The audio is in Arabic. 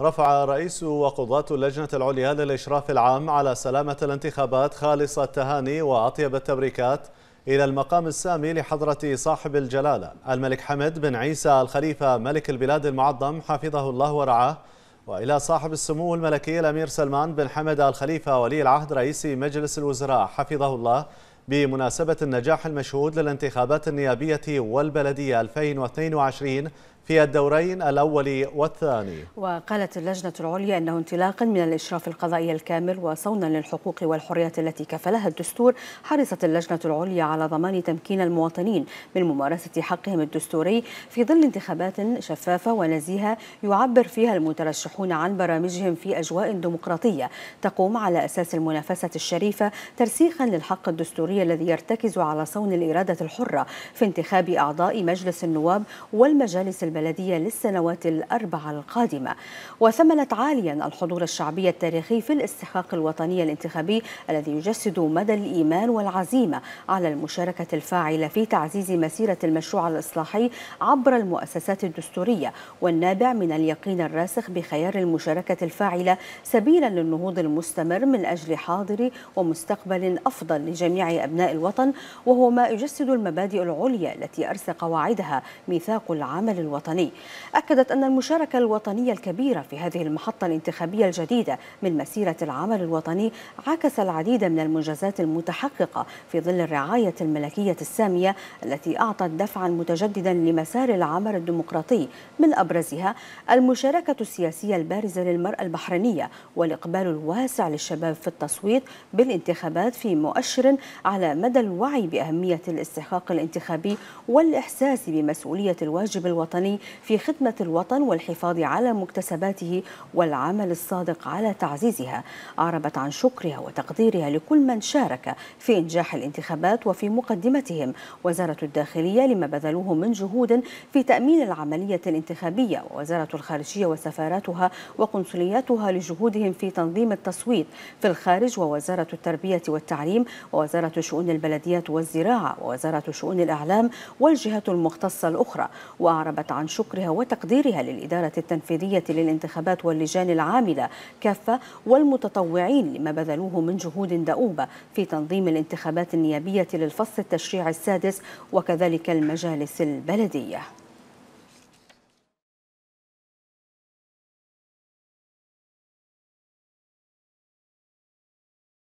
رفع رئيس وقضاة اللجنة العليا للإشراف العام على سلامة الانتخابات خالص التهاني وأطيب التبريكات إلى المقام السامي لحضرة صاحب الجلالة الملك حمد بن عيسى الخليفة ملك البلاد المعظم حفظه الله ورعاه وإلى صاحب السمو الملكي الأمير سلمان بن حمد الخليفة ولي العهد رئيس مجلس الوزراء حفظه الله بمناسبة النجاح المشهود للانتخابات النيابية والبلدية 2022 في الدورين الأول والثاني وقالت اللجنة العليا أنه انطلاقا من الإشراف القضائي الكامل وصونا للحقوق والحريات التي كفلها الدستور حرصت اللجنة العليا على ضمان تمكين المواطنين من ممارسة حقهم الدستوري في ظل انتخابات شفافة ونزيهة يعبر فيها المترشحون عن برامجهم في أجواء ديمقراطية تقوم على أساس المنافسة الشريفة ترسيخا للحق الدستوري الذي يرتكز على صون الإرادة الحرة في انتخاب أعضاء مجلس النواب والمجالس البلدية للسنوات الأربع القادمة وثمنت عاليا الحضور الشعبي التاريخي في الاستحقاق الوطني الانتخابي الذي يجسد مدى الإيمان والعزيمة على المشاركة الفاعلة في تعزيز مسيرة المشروع الإصلاحي عبر المؤسسات الدستورية والنابع من اليقين الراسخ بخيار المشاركة الفاعلة سبيلا للنهوض المستمر من أجل حاضر ومستقبل أفضل لجميع أبناء الوطن وهو ما يجسد المبادئ العليا التي أرسى قواعدها ميثاق العمل الوطني الوطني أكدت أن المشاركة الوطنية الكبيرة في هذه المحطة الانتخابية الجديدة من مسيرة العمل الوطني عكس العديد من المنجزات المتحققة في ظل الرعاية الملكية السامية التي أعطت دفعا متجددا لمسار العمل الديمقراطي من أبرزها المشاركة السياسية البارزة للمرأة البحرينية والإقبال الواسع للشباب في التصويت بالانتخابات في مؤشر على مدى الوعي بأهمية الاستحقاق الانتخابي والإحساس بمسؤولية الواجب الوطني في خدمة الوطن والحفاظ على مكتسباته والعمل الصادق على تعزيزها أعربت عن شكرها وتقديرها لكل من شارك في إنجاح الانتخابات وفي مقدمتهم وزارة الداخلية لما بذلوه من جهود في تأمين العملية الانتخابية ووزارة الخارجية وسفاراتها وقنصلياتها لجهودهم في تنظيم التصويت في الخارج ووزارة التربية والتعليم ووزارة شؤون البلديات والزراعة ووزارة شؤون الإعلام والجهات المختصة الأخرى وأعربت عن عن شكرها وتقديرها للإدارة التنفيذية للانتخابات واللجان العاملة كافة والمتطوعين لما بذلوه من جهود دؤوبة في تنظيم الانتخابات النيابية للفصل التشريع السادس وكذلك المجالس البلدية